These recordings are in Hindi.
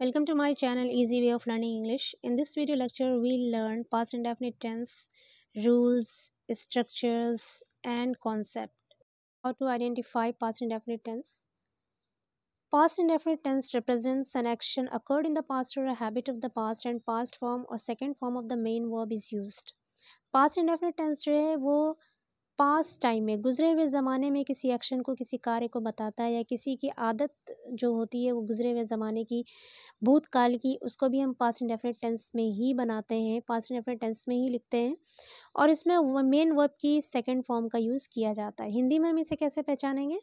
Welcome to my channel Easy Way of Learning English. In this video lecture, we learn past indefinite tense, rules, structures and concept. How to identify past indefinite tense. Past indefinite tense represents an action occurred in the past or a habit of the past and past form or second form of the main verb is used. Past indefinite tense जो है वो पास टाइम में गुज़रे हुए ज़माने में किसी एक्शन को किसी कार्य को बताता है या किसी की आदत जो होती है वो गुज़रे हुए ज़माने की भूतकाल की उसको भी हम पास्ट इंडेफिनिट टेंस में ही बनाते हैं पास्ट इंडेफिनिट टेंस में ही लिखते हैं और इसमें मेन वर्ब की सेकंड फॉर्म का यूज़ किया जाता है हिंदी में हम इसे कैसे पहचानेंगे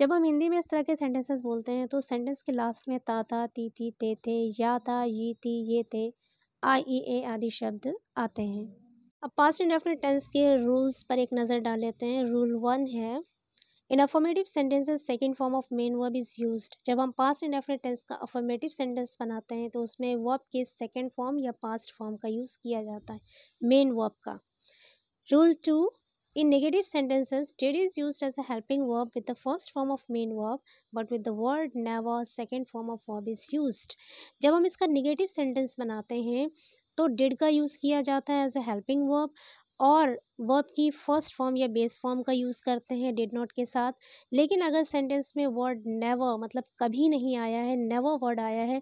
जब हम हिंदी में इस तरह के सेंटेंसेस बोलते हैं तो सेंटेंस के लास्ट में ता था ती थी ते थे या था ये थी ये थे आई ई ए आदि शब्द आते हैं अब पास्ट एंड डेफिनेट टेंस के रूल्स पर एक नज़र डाल लेते हैं रूल वन है in affirmative sentences second form of main verb is use जब हम पास्ट एंड डेफिनेट टेंस का अफॉर्मेटिव सेंटेंस बनाते हैं तो उसमें वर्ब के सेकेंड फॉर्म या पास्ट फॉर्म का यूज़ किया जाता है मेन वर्ब का rule two in negative sentences, did is use as a helping verb with the first form of main verb but with the word never second form of verb is use जब हम इसका नेगेटिव सेंटेंस बनाते हैं तो डिड का यूज़ किया जाता है एज ए हेल्पिंग वर्ब और वर्ब की फर्स्ट फॉर्म या बेस फॉर्म का यूज़ करते हैं डिड नॉट के साथ लेकिन अगर सेंटेंस में वर्ड नेवर मतलब कभी नहीं आया है नेवर वर्ड आया है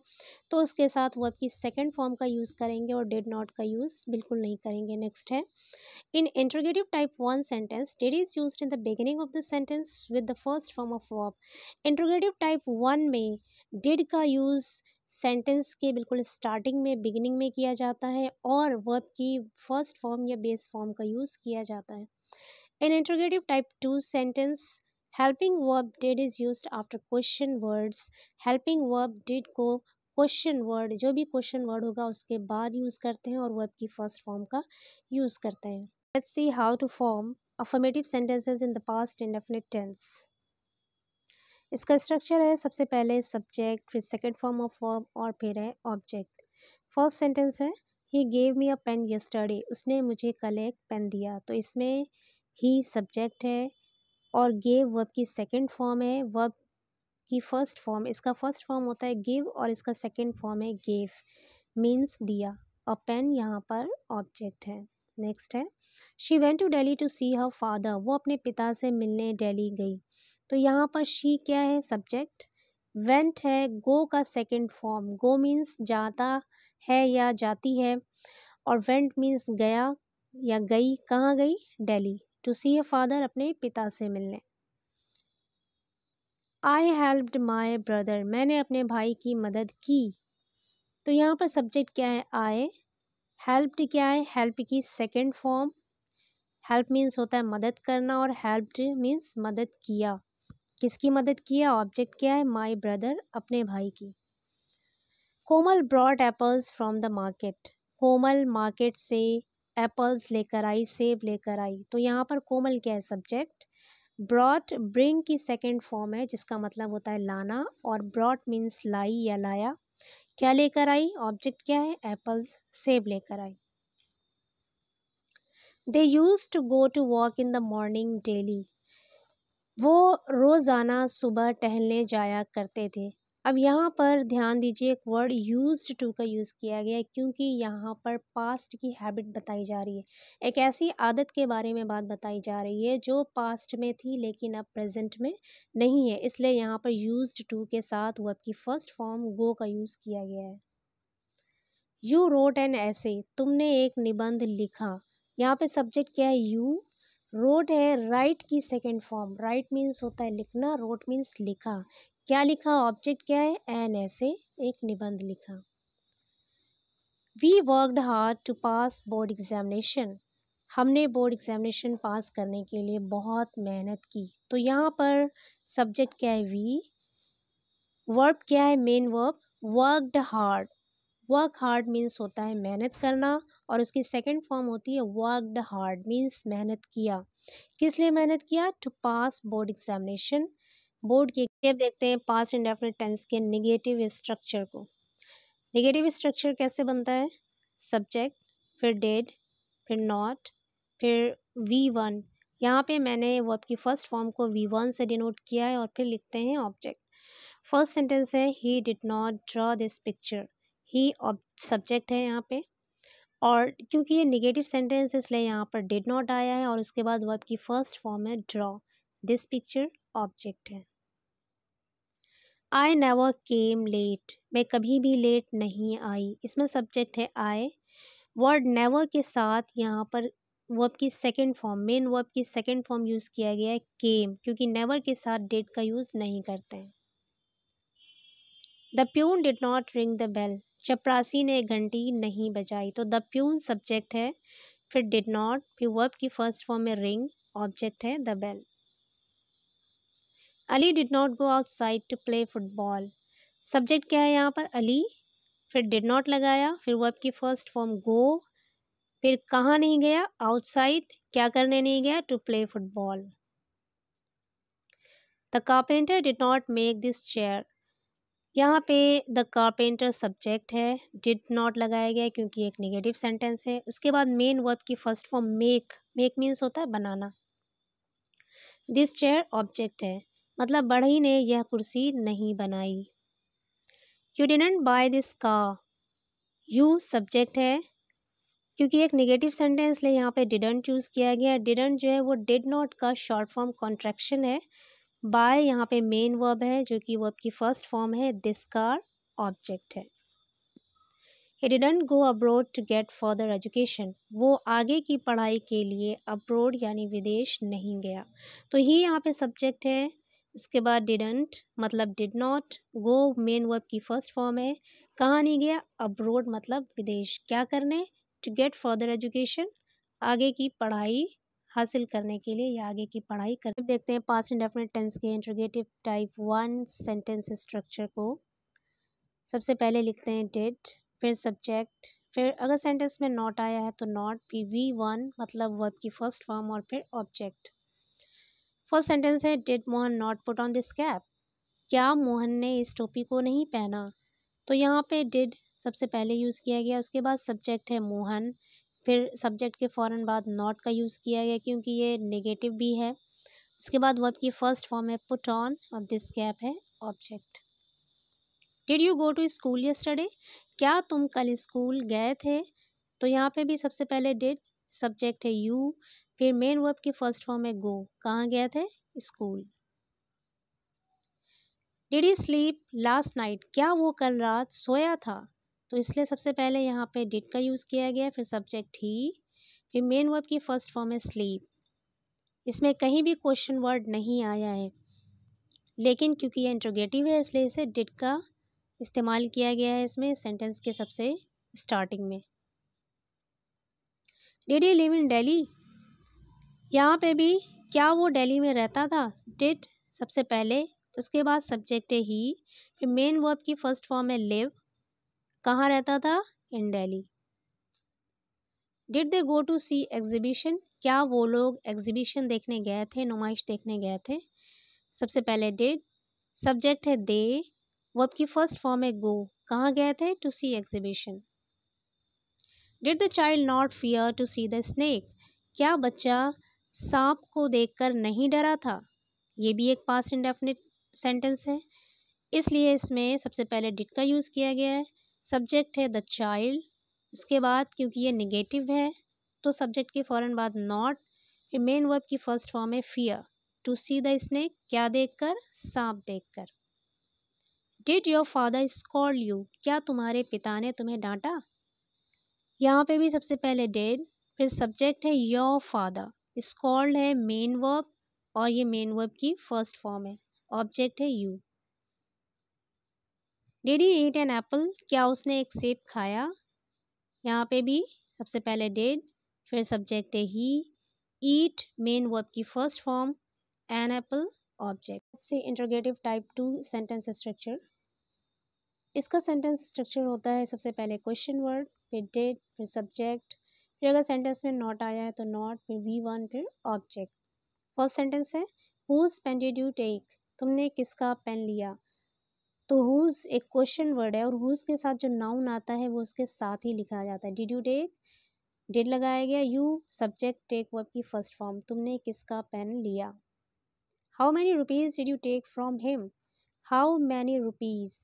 तो उसके साथ वर्ब की सेकेंड फॉर्म का यूज़ करेंगे और डिड नॉट का यूज़ बिल्कुल नहीं करेंगे नेक्स्ट है in interrogative type one sentence did is use in the beginning of the sentence with the first form of verb interrogative type one में डिड का यूज़ सेंटेंस के बिल्कुल स्टार्टिंग में बिगिनिंग में किया जाता है और वर्ब की फर्स्ट फॉर्म या बेस फॉर्म का यूज़ किया जाता है in interrogative type two sentence helping verb did is use after question words helping verb did को क्वेश्चन वर्ड जो भी क्वेश्चन वर्ड होगा उसके बाद यूज़ करते हैं और वर्ब की फर्स्ट फॉर्म का यूज़ करते हैं let's see how to form affirmative sentences in the past indefinite tense इसका स्ट्रक्चर है सबसे पहले सब्जेक्ट फिर सेकेंड फॉर्म ऑफ वर्ब और फिर है ऑब्जेक्ट फर्स्ट सेंटेंस है he gave me a pen yesterday उसने मुझे कल एक पेन दिया तो इसमें ही सब्जेक्ट है और गेव वर्ब की सेकेंड फॉर्म है वर्ब की फर्स्ट फॉर्म इसका फर्स्ट फॉर्म होता है गिव और इसका सेकेंड फॉर्म है गेव मीन्स दिया अ पेन यहाँ पर ऑब्जेक्ट है नेक्स्ट है she went to Delhi to see her father वो अपने पिता से मिलने डेली गई तो यहाँ पर शी क्या है सब्जेक्ट वेंट है गो का सेकंड फॉर्म गो मीन्स जाता है या जाती है और वेंट मीन्स गया या गई कहाँ गई Delhi to see a father अपने पिता से मिलने आई हेल्प्ड माई ब्रदर मैंने अपने भाई की मदद की तो यहाँ पर सब्जेक्ट क्या है आए हेल्प्ड क्या है हेल्प की सेकंड फॉर्म हेल्प मीन्स होता है मदद करना और हेल्प्ड मीन्स मदद किया किसकी मदद की है ऑब्जेक्ट क्या है माई ब्रदर अपने भाई की Komal brought apples from the market Komal market से एप्पल्स लेकर आई सेब लेकर आई तो यहाँ पर कोमल क्या है सब्जेक्ट ब्रॉड ब्रिंग की सेकेंड फॉर्म है जिसका मतलब होता है लाना और ब्रॉड मीन्स लाई या लाया क्या लेकर आई ऑब्जेक्ट क्या है एप्पल्स सेब लेकर आई they use to go to walk in the morning daily वो रोज़ाना सुबह टहलने जाया करते थे अब यहाँ पर ध्यान दीजिए एक वर्ड यूज्ड टू का यूज़ किया गया है क्योंकि यहाँ पर पास्ट की हैबिट बताई जा रही है एक ऐसी आदत के बारे में बात बताई जा रही है जो पास्ट में थी लेकिन अब प्रेजेंट में नहीं है इसलिए यहाँ पर यूज्ड टू के साथ वर्ब की फर्स्ट फॉर्म गो का यूज़ किया गया है यू रोट एन ऐसे तुमने एक निबंध लिखा यहाँ पर सब्जेक्ट क्या है यू रोड है राइट की सेकेंड फॉर्म राइट मीन्स होता है लिखना रोड मीन्स लिखा क्या लिखा ऑब्जेक्ट क्या है एन ऐसे एक निबंध लिखा we worked hard to pass board examination हमने बोर्ड एग्जामिनेशन पास करने के लिए बहुत मेहनत की तो यहाँ पर सब्जेक्ट क्या है वी वर्ब क्या है main verb worked hard work hard means होता है मेहनत करना और उसकी सेकेंड फॉर्म होती है वर्कड हार्ड मीन्स मेहनत किया किस लिए मेहनत किया to pass board examination board की अब देखते हैं पास इंडेफिनेट टेंस के निगेटिव स्ट्रक्चर को निगेटिव स्ट्रक्चर कैसे बनता है सब्जेक्ट फिर डेड फिर नॉट फिर वी वन यहाँ पर मैंने वर्ब की फर्स्ट फॉर्म को वी वन से डिनोट किया है और फिर लिखते हैं ऑब्जेक्ट फर्स्ट सेंटेंस है he did not draw this picture he subject है यहाँ पे और क्योंकि ये निगेटिव सेंटेंस इसलिए यहाँ पर डिड नॉट आया है और उसके बाद वर्ब की फर्स्ट फॉर्म है ड्रॉ दिस पिक्चर ऑब्जेक्ट है आई नेवर केम लेट मैं कभी भी लेट नहीं आई इसमें सब्जेक्ट है आई वर्ड नेवर के साथ यहाँ पर वर्ब की सेकेंड फॉर्म मेन वर्ब की सेकेंड फॉर्म यूज़ किया गया है केम क्योंकि नेवर के साथ डेट का यूज़ नहीं करते हैं the peon did not ring the bell चपरासी ने घंटी नहीं बजाई तो द प्यून सब्जेक्ट है फिर डिड नॉट फिर वर्ब की फर्स्ट फॉर्म में रिंग ऑब्जेक्ट है the bell Ali did not go outside to play football subject क्या है यहाँ पर अली फिर डिड नॉट लगाया फिर वर्ब की फर्स्ट फॉर्म गो फिर कहाँ नहीं गया आउटसाइड क्या करने नहीं गया to play football the carpenter did not make this chair यहाँ पे द कारपेंटर सब्जेक्ट है डिड नॉट लगाया गया क्योंकि एक निगेटिव सेंटेंस है उसके बाद मेन वर्ब की first form make make means होता है बनाना दिस चेयर ऑब्जेक्ट है मतलब बढ़ई ने यह कुर्सी नहीं बनाई यू डिनट बाय दिस का यू सब्जेक्ट है क्योंकि एक निगेटिव सेंटेंस ले यहाँ पे डिडेंट यूज़ किया गया डिडेंट जो है वो डिड नॉट का शॉर्ट फॉर्म कॉन्ट्रेक्शन है बाय यहाँ पे मेन वर्ब है जो कि वर्ब की फर्स्ट फॉर्म है दिस कार ऑब्जेक्ट है he didn't go abroad to get further education वो आगे की पढ़ाई के लिए अब्रोड यानी विदेश नहीं गया तो ही यहाँ पे सब्जेक्ट है उसके बाद डिडेंट मतलब did not go main verb की फर्स्ट फॉर्म है कहाँ नहीं गया अब्रोड मतलब विदेश क्या करने टू गेट फर्दर एजुकेशन आगे की पढ़ाई हासिल करने के लिए या आगे की पढ़ाई कर देखते हैं पास्ट इंडेफिनेट टेंस के interrogative type one sentence structure को सबसे पहले लिखते हैं डेट फिर सब्जेक्ट फिर अगर सेंटेंस में नॉट आया है तो नॉट पी वी वन मतलब वर्ब की फर्स्ट फॉर्म और फिर ऑब्जेक्ट फर्स्ट सेंटेंस है did Mohan not put on this cap क्या मोहन ने इस टोपी को नहीं पहना तो यहाँ पे डेड सबसे पहले यूज़ किया गया उसके बाद सब्जेक्ट है मोहन फिर सब्जेक्ट के फ़ौरन बाद नॉट का यूज़ किया गया क्योंकि ये नेगेटिव भी है उसके बाद वर्ब की फर्स्ट फॉर्म है पुट ऑन और दिस गैप है object did you go to school yesterday क्या तुम कल स्कूल गए थे तो यहाँ पे भी सबसे पहले डिड सब्जेक्ट है यू फिर मेन वर्ब की फर्स्ट फॉर्म है गो कहाँ गए थे school did you sleep last night क्या वो कल रात सोया था तो इसलिए सबसे पहले यहाँ पे डिट का यूज़ किया गया फिर सब्जेक्ट ही फिर मेन वर्ब की फर्स्ट फॉर्म है स्लीप इसमें कहीं भी क्वेश्चन वर्ड नहीं आया है लेकिन क्योंकि ये इंट्रोगेटिव है इसलिए इसे डिट का इस्तेमाल किया गया है इसमें सेंटेंस के सबसे स्टार्टिंग में did he live in Delhi यहाँ पे भी क्या वो डेली में रहता था डिट सबसे पहले उसके बाद सब्जेक्ट है ही फिर मेन वर्ब की फर्स्ट फॉर्म है लिव कहाँ रहता था in Delhi did they go to see exhibition क्या वो लोग एग्जीबिशन देखने गए थे नुमाइश देखने गए थे सबसे पहले डिड सब्जेक्ट है दे वो की फर्स्ट फॉर्म है गो कहाँ गए थे to see exhibition did the child not fear to see the snake क्या बच्चा सांप को देखकर नहीं डरा था ये भी एक पास इंडेफिनिट सेंटेंस है इसलिए इसमें सबसे पहले डिड का यूज़ किया गया है सब्जेक्ट है द चाइल्ड इसके बाद क्योंकि ये निगेटिव है तो सब्जेक्ट के फ़ौर बाद नॉट फिर मेन वर्ब की फर्स्ट फॉर्म है fear to see the snake क्या देखकर सांप देखकर did your father scold you क्या तुम्हारे पिता ने तुम्हें डांटा यहाँ पे भी सबसे पहले डेड फिर सब्जेक्ट है योर फादर स्कॉल्ड है मेन वर्ब और ये मेन वर्ब की फर्स्ट फॉर्म है ऑब्जेक्ट है you did he eat an apple क्या उसने एक सेब खाया यहाँ पे भी सबसे पहले डेड फिर सब्जेक्ट है ही ईट मेन वर्ब की first form an apple object से interrogative type two sentence structure इसका सेंटेंस स्ट्रक्चर होता है सबसे पहले क्वेश्चन वर्ड फिर डेट फिर सब्जेक्ट फिर अगर सेंटेंस में नॉट आया है तो नॉट फिर वी वन फिर ऑब्जेक्ट फर्स्ट सेंटेंस है whose pen did you take तुमने किसका पेन लिया तो हुज एक क्वेश्चन वर्ड है और हुज के साथ जो नाउन आता है वो उसके साथ ही लिखा जाता है डिड यू टेक डेट लगाया गया यू सब्जेक्ट टेक वर्ब की फर्स्ट फॉर्म तुमने किसका पेन लिया how many rupees did you take from him how many rupees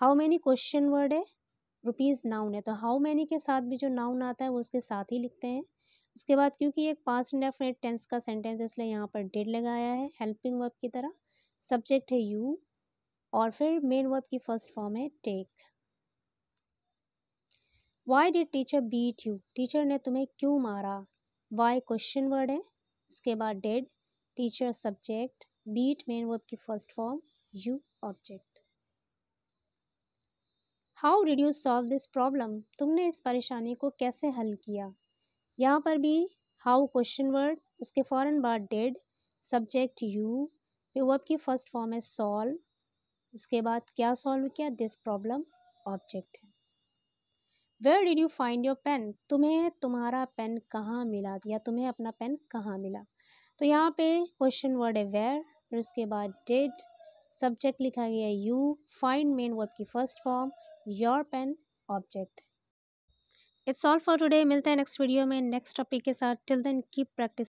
how many question word है रुपीज़ नाउन है तो हाउ मैनी के साथ भी जो नाउन आता है वो उसके साथ ही लिखते हैं उसके बाद क्योंकि एक पास इंडेफिनेट टेंस का सेंटेंस है इसलिए यहाँ पर डिड लगाया है हेल्पिंग वर्ब की तरह सब्जेक्ट है यू और फिर मेन वर्ब की फर्स्ट फॉर्म है take why did teacher beat you teacher ने तुम्हें क्यों मारा वाई क्वेश्चन वर्ड है उसके बाद did teacher subject beat main verb की first form you object how did you solve this problem तुमने इस परेशानी को कैसे हल किया यहाँ पर भी हाउ क्वेश्चन वर्ड उसके फ़ौरन बाद डेड सब्जेक्ट यू वर्ब की फर्स्ट फॉर्म है सॉल्व उसके बाद क्या सॉल्व किया दिस प्रॉब्लम ऑब्जेक्ट है where did you find your pen तुम्हें तुम्हारा पेन कहाँ मिला या तुम्हें अपना पेन कहाँ मिला तो यहाँ पे क्वेश्चन वर्ड है वेयर फिर उसके बाद डेड सब्जेक्ट लिखा गया यू फाइंड मेन वर्ब की first form your pen object it's all for today मिलते हैं नेक्स्ट वीडियो में नेक्स्ट टॉपिक के साथ टिल देन कीप प्रैक्टिस